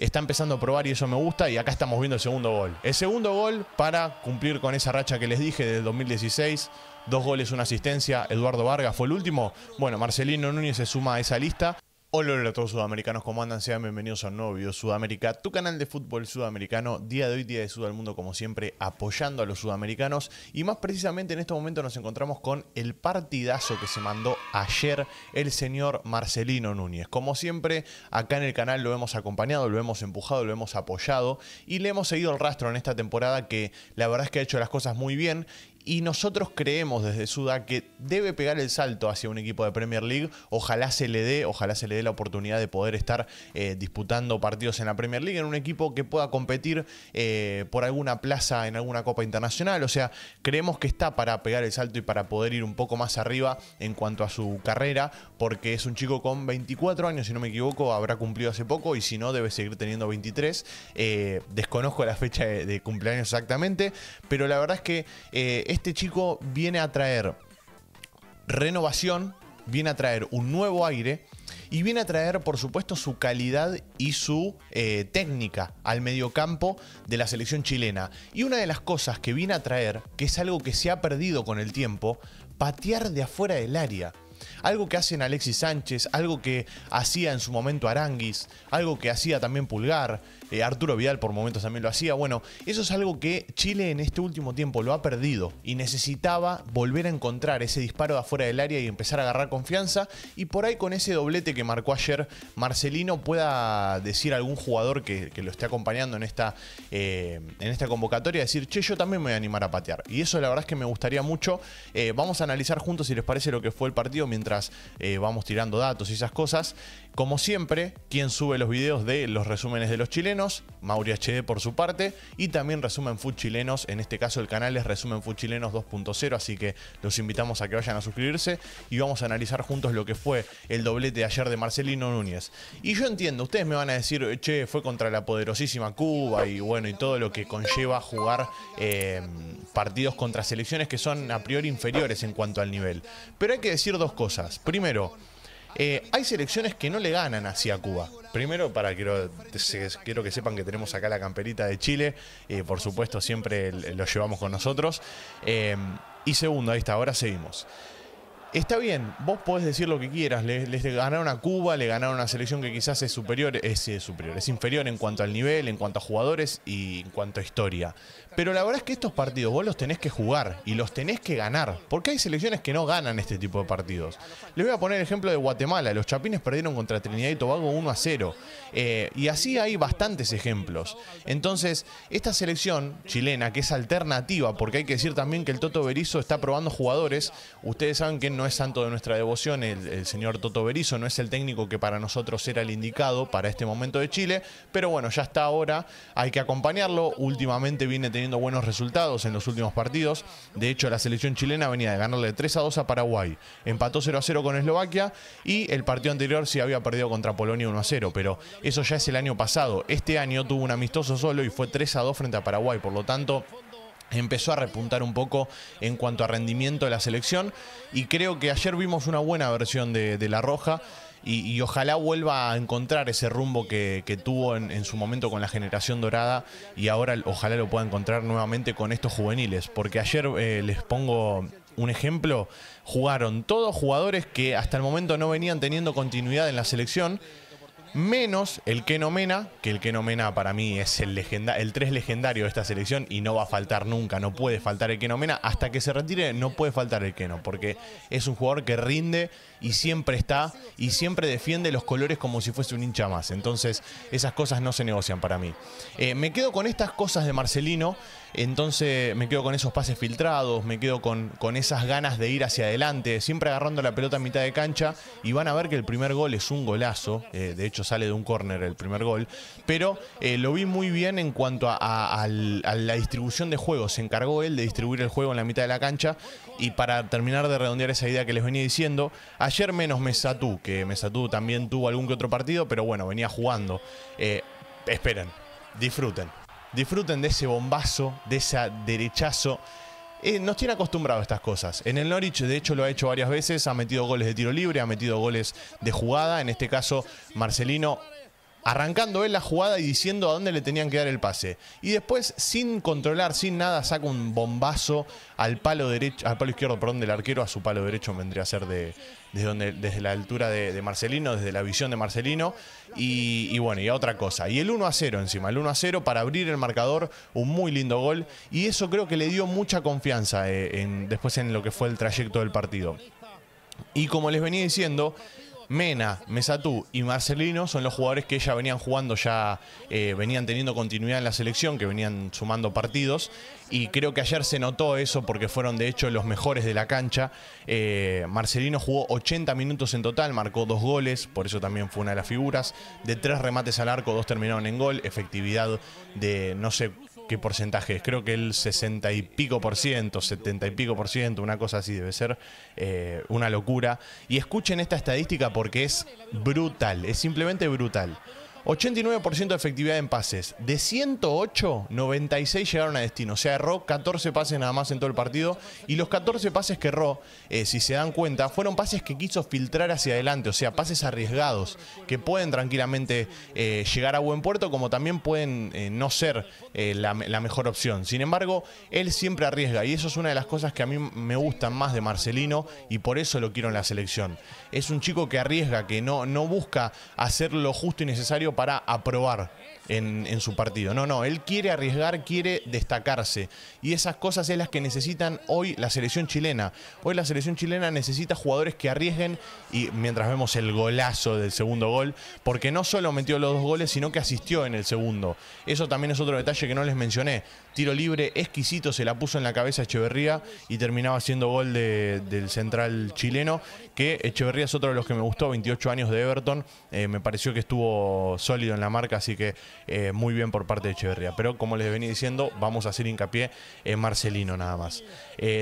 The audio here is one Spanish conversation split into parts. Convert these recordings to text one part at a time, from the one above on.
Está empezando a probar y eso me gusta y acá estamos viendo el segundo gol. El segundo gol para cumplir con esa racha que les dije del 2016. Dos goles, una asistencia. Eduardo Vargas fue el último. Bueno, Marcelino Núñez se suma a esa lista. Hola, a todos sudamericanos, ¿cómo andan? Sean bienvenidos a un nuevo Sudamérica, tu canal de fútbol sudamericano, día de hoy, día de Sud al Mundo, como siempre, apoyando a los sudamericanos. Y más precisamente en este momento nos encontramos con el partidazo que se mandó ayer el señor Marcelino Núñez. Como siempre, acá en el canal lo hemos acompañado, lo hemos empujado, lo hemos apoyado y le hemos seguido el rastro en esta temporada que la verdad es que ha hecho las cosas muy bien y nosotros creemos desde Suda que debe pegar el salto hacia un equipo de Premier League. Ojalá se le dé, ojalá se le dé la oportunidad de poder estar eh, disputando partidos en la Premier League, en un equipo que pueda competir eh, por alguna plaza en alguna Copa Internacional. O sea, creemos que está para pegar el salto y para poder ir un poco más arriba en cuanto a su carrera, porque es un chico con 24 años, si no me equivoco, habrá cumplido hace poco y si no, debe seguir teniendo 23. Eh, desconozco la fecha de, cumpleaños exactamente, pero la verdad es que este chico viene a traer renovación, viene a traer un nuevo aire y viene a traer, por supuesto, su calidad y su eh, técnica al mediocampo de la selección chilena. Y una de las cosas que viene a traer, que es algo que se ha perdido con el tiempo, patear de afuera del área algo que hacen Alexis Sánchez, algo que hacía en su momento Aranguis, algo que hacía también Pulgar, eh, Arturo Vidal por momentos también lo hacía. Bueno, eso es algo que Chile en este último tiempo lo ha perdido y necesitaba volver a encontrar ese disparo de afuera del área y empezar a agarrar confianza y por ahí con ese doblete que marcó ayer Marcelino pueda decir a algún jugador que, lo esté acompañando en esta, eh, en esta convocatoria, decir, che, yo también me voy a animar a patear. Y eso la verdad es que me gustaría mucho. Eh, vamos a analizar juntos si les parece lo que fue el partido mientras eh, vamos tirando datos y esas cosas. Como siempre, quien sube los videos de los resúmenes de los chilenos, Mauri HD por su parte, y también Resumen Food Chilenos, en este caso el canal es Resumen Food Chilenos 2.0, así que los invitamos a que vayan a suscribirse y vamos a analizar juntos lo que fue el doblete de ayer de Marcelino Núñez. Y yo entiendo, ustedes me van a decir, che, fue contra la poderosísima Cuba y bueno, y todo lo que conlleva jugar eh, partidos contra selecciones que son a priori inferiores en cuanto al nivel. Pero hay que decir dos cosas. Primero, eh, hay selecciones que no le ganan hacia Cuba. Primero, para quiero, quiero que sepan que tenemos acá la camperita de Chile. Eh, por supuesto, siempre lo llevamos con nosotros. Eh, y segundo, ahí está, ahora seguimos. Está bien, vos podés decir lo que quieras. Le, ganaron a Cuba, le ganaron a una selección que quizás es superior, es superior, es inferior en cuanto al nivel, en cuanto a jugadores y en cuanto a historia. Pero la verdad es que estos partidos vos los tenés que jugar y los tenés que ganar. Porque hay selecciones que no ganan este tipo de partidos. Les voy a poner el ejemplo de Guatemala. Los Chapines perdieron contra Trinidad y Tobago 1 a 0. Eh, y así hay bastantes ejemplos. Entonces, esta selección chilena, que es alternativa, porque hay que decir también que el Toto Berizo está probando jugadores, ustedes saben que no no es santo de nuestra devoción, el, señor Toto Berizo, no es el técnico que para nosotros era el indicado para este momento de Chile, pero bueno, ya está ahora, hay que acompañarlo. Últimamente viene teniendo buenos resultados en los últimos partidos. De hecho, la selección chilena venía de ganarle 3 a 2 a Paraguay, empató 0 a 0 con Eslovaquia y el partido anterior sí había perdido contra Polonia 1 a 0, pero eso ya es el año pasado. Este año tuvo un amistoso solo y fue 3 a 2 frente a Paraguay, por lo tanto empezó a repuntar un poco en cuanto a rendimiento de la selección y creo que ayer vimos una buena versión de, La Roja y, ojalá vuelva a encontrar ese rumbo que, tuvo en, su momento con la generación dorada y ahora ojalá lo pueda encontrar nuevamente con estos juveniles, porque ayer eh, les pongo un ejemplo, jugaron todos jugadores que hasta el momento no venían teniendo continuidad en la selección menos el Keno Mena, que el Keno Mena para mí es el, legenda el tres legendario de esta selección y no va a faltar nunca, no puede faltar el Keno Mena, hasta que se retire no puede faltar el Keno, porque es un jugador que rinde y siempre está y siempre defiende los colores como si fuese un hincha más, entonces esas cosas no se negocian para mí. Eh, me quedo con estas cosas de Marcelino, entonces me quedo con esos pases filtrados, me quedo con, esas ganas de ir hacia adelante, siempre agarrando la pelota a mitad de cancha y van a ver que el primer gol es un golazo, eh, de hecho sale de un córner el primer gol, pero eh, lo vi muy bien en cuanto a, la distribución de juegos se encargó él de distribuir el juego en la mitad de la cancha y para terminar de redondear esa idea que les venía diciendo, ayer menos Mesatú, que Mesatú también tuvo algún que otro partido, pero bueno, venía jugando. Eh, esperen, disfruten disfruten de ese bombazo, de ese derechazo. Eh, nos tiene acostumbrado a estas cosas. En el Norwich, de hecho, lo ha hecho varias veces. Ha metido goles de tiro libre, ha metido goles de jugada. En este caso, Marcelino arrancando él eh, la jugada y diciendo a dónde le tenían que dar el pase. Y después, sin controlar, sin nada, saca un bombazo al palo derecho, al palo izquierdo, del arquero, a su palo derecho vendría a ser de, desde, la altura de, Marcelino, desde la visión de Marcelino. Y, bueno, y a otra cosa. Y el 1 a 0 encima, el 1 a 0 para abrir el marcador, un muy lindo gol. Y eso creo que le dio mucha confianza eh, después en lo que fue el trayecto del partido. Y como les venía diciendo, Mena, Mesatú y Marcelino son los jugadores que ya venían jugando ya, eh, venían teniendo continuidad en la selección, que venían sumando partidos. Y creo que ayer se notó eso porque fueron de hecho los mejores de la cancha. Eh, Marcelino jugó 80 minutos en total, marcó dos goles, por eso también fue una de las figuras. De tres remates al arco, dos terminaron en gol, efectividad de no sé qué porcentaje creo que el 60 y pico por ciento, 70 y pico por ciento, una cosa así debe ser, eh, una locura. Y escuchen esta estadística porque es brutal, es simplemente brutal. 89% de efectividad en pases. De 108, 96 llegaron a destino. O sea, erró 14 pases nada más en todo el partido. Y los 14 pases que erró, eh, si se dan cuenta, fueron pases que quiso filtrar hacia adelante. O sea, pases arriesgados que pueden tranquilamente eh, llegar a buen puerto, como también pueden eh, no ser la, mejor opción. Sin embargo, él siempre arriesga. Y eso es una de las cosas que a mí me gustan más de Marcelino y por eso lo quiero en la selección. Es un chico que arriesga, que no, no busca hacer lo justo y necesario para aprobar en, su partido. No, no, él quiere arriesgar, quiere destacarse. Y esas cosas es las que necesitan hoy la selección chilena. Hoy la selección chilena necesita jugadores que arriesguen y mientras vemos el golazo del segundo gol, porque no solo metió los dos goles, sino que asistió en el segundo. Eso también es otro detalle que no les mencioné. Tiro libre exquisito, se la puso en la cabeza Echeverría y terminaba siendo gol del central chileno, que Echeverría es otro de los que me gustó, 28 años de Everton, eh, me pareció que estuvo sólido en la marca, así que eh, muy bien por parte de Echeverría. Pero como les venía diciendo, vamos a hacer hincapié en Marcelino nada más.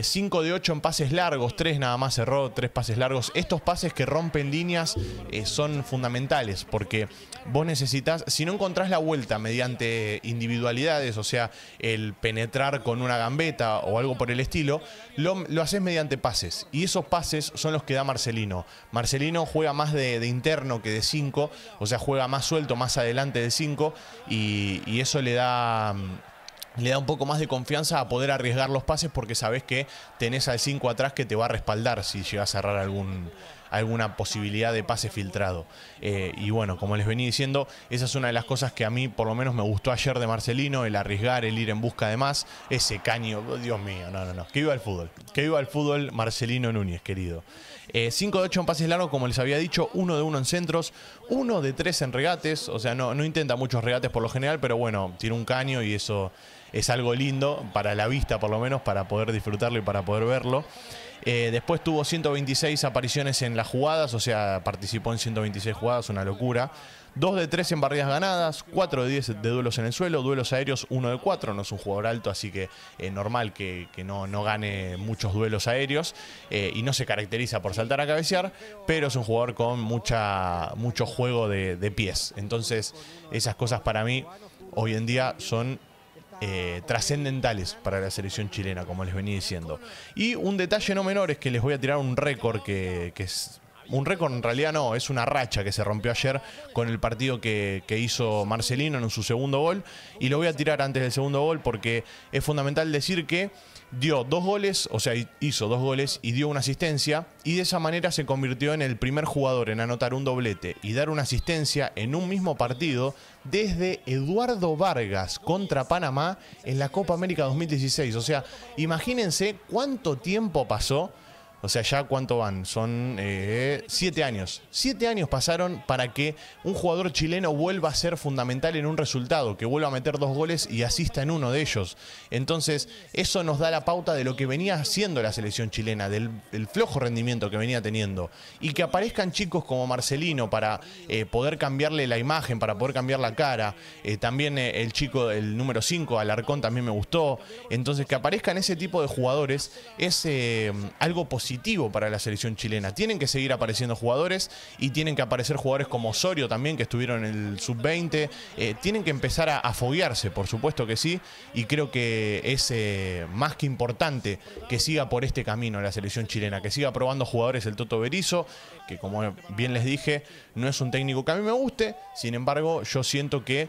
5 eh, de 8 en pases largos, 3 nada más cerró, 3 pases largos. Estos pases que rompen líneas eh, son fundamentales porque vos necesitas, si no encontrás la vuelta mediante individualidades, o sea, el penetrar con una gambeta o algo por el estilo, lo, haces mediante pases. Y esos pases son los que da Marcelino. Marcelino juega más de, de interno que de 5, o sea, juega más suelto más adelante de 5 y, eso le da... Mm, le da un poco más de confianza a poder arriesgar los pases porque sabes que tenés al 5 atrás que te va a respaldar si llegas a cerrar algún, alguna posibilidad de pase filtrado. Eh, y bueno, como les venía diciendo, esa es una de las cosas que a mí por lo menos me gustó ayer de Marcelino, el arriesgar, el ir en busca de más, ese caño, oh, Dios mío, no, no, no, que viva el fútbol, que viva el fútbol Marcelino Núñez, querido. 5 eh, de 8 en pases largos, como les había dicho, 1 de 1 en centros, 1 de 3 en regates, o sea, no, no intenta muchos regates por lo general, pero bueno, tiene un caño y eso es algo lindo para la vista por lo menos, para poder disfrutarlo y para poder verlo. Eh, después tuvo 126 apariciones en las jugadas, o sea, participó en 126 jugadas, una locura. 2 de 3 en barridas ganadas, 4 de 10 de duelos en el suelo, duelos aéreos 1 de 4, no es un jugador alto, así que es eh, normal que, no, gane muchos duelos aéreos eh, y no se caracteriza por saltar a cabecear, pero es un jugador con mucho juego de pies. Entonces, esas cosas para mí hoy en día son eh, trascendentales para la selección chilena, como les venía diciendo. Y un detalle no menor es que les voy a tirar un récord que, que es un récord en realidad no, es una racha que se rompió ayer con el partido que, hizo Marcelino en su segundo gol. Y lo voy a tirar antes del segundo gol porque es fundamental decir que dio dos goles, o sea, hizo dos goles y dio una asistencia. Y de esa manera se convirtió en el primer jugador en anotar un doblete y dar una asistencia en un mismo partido desde Eduardo Vargas contra Panamá en la Copa América 2016. O sea, imagínense cuánto tiempo pasó o sea, ya cuánto van, son eh, siete años. Siete años pasaron para que un jugador chileno vuelva a ser fundamental en un resultado, que vuelva a meter dos goles y asista en uno de ellos. Entonces, eso nos da la pauta de lo que venía haciendo la selección chilena, del, flojo rendimiento que venía teniendo. Y que aparezcan chicos como Marcelino para eh, poder cambiarle la imagen, para poder cambiar la cara. Eh, también el chico, el número 5, Alarcón, también me gustó. Entonces, que aparezcan ese tipo de jugadores es algo positivo para la selección chilena. Tienen que seguir apareciendo jugadores y tienen que aparecer jugadores como Osorio también, que estuvieron en el sub-20. Eh, tienen que empezar a, a, por supuesto que sí, y creo que es eh, más que importante que siga por este camino la selección chilena, que siga probando jugadores el Toto Berizo, que como bien les dije, no es un técnico que a mí me guste, sin embargo, yo siento que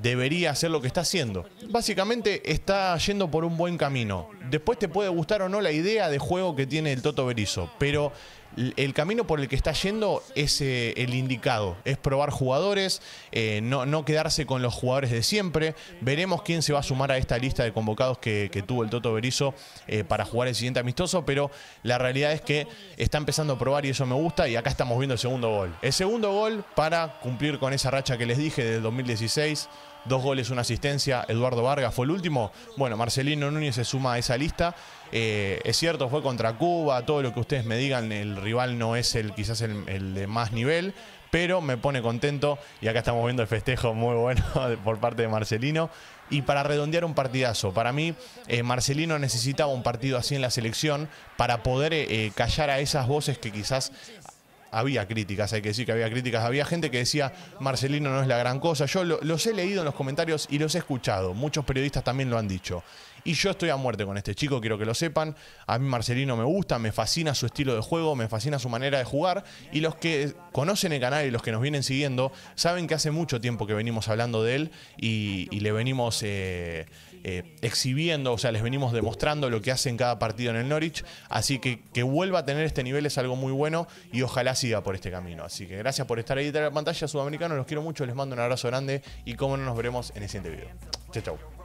debería hacer lo que está haciendo. Básicamente está yendo por un buen camino. Después te puede gustar o no la idea de juego que tiene el Toto Berizo, pero el camino por el que está yendo es eh, el indicado, es probar jugadores, eh, no, quedarse con los jugadores de siempre. Veremos quién se va a sumar a esta lista de convocados que, tuvo el Toto Berizo eh, para jugar el siguiente amistoso, pero la realidad es que está empezando a probar y eso me gusta y acá estamos viendo el segundo gol. El segundo gol para cumplir con esa racha que les dije del 2016 dos goles, una asistencia. Eduardo Vargas fue el último. Bueno, Marcelino Núñez se suma a esa lista. Eh, es cierto, fue contra Cuba, todo lo que ustedes me digan, el rival no es el quizás el, de más nivel, pero me pone contento y acá estamos viendo el festejo muy bueno por parte de Marcelino. Y para redondear un partidazo, para mí eh, Marcelino necesitaba un partido así en la selección para poder eh, callar a esas voces que quizás había críticas, hay que decir que había críticas. Había gente que decía, Marcelino no es la gran cosa. Yo los he leído en los comentarios y los he escuchado. Muchos periodistas también lo han dicho. Y yo estoy a muerte con este chico, quiero que lo sepan. A mí Marcelino me gusta, me fascina su estilo de juego, me fascina su manera de jugar. Y los que conocen el canal y los que nos vienen siguiendo saben que hace mucho tiempo que venimos hablando de él y, le venimos eh, eh, exhibiendo, o sea, les venimos demostrando lo que hace en cada partido en el Norwich. Así que que vuelva a tener este nivel es algo muy bueno y ojalá siga por este camino. Así que gracias por estar ahí detrás de la pantalla, sudamericanos. Los quiero mucho, les mando un abrazo grande y como no nos veremos en el siguiente video. Chau, chau.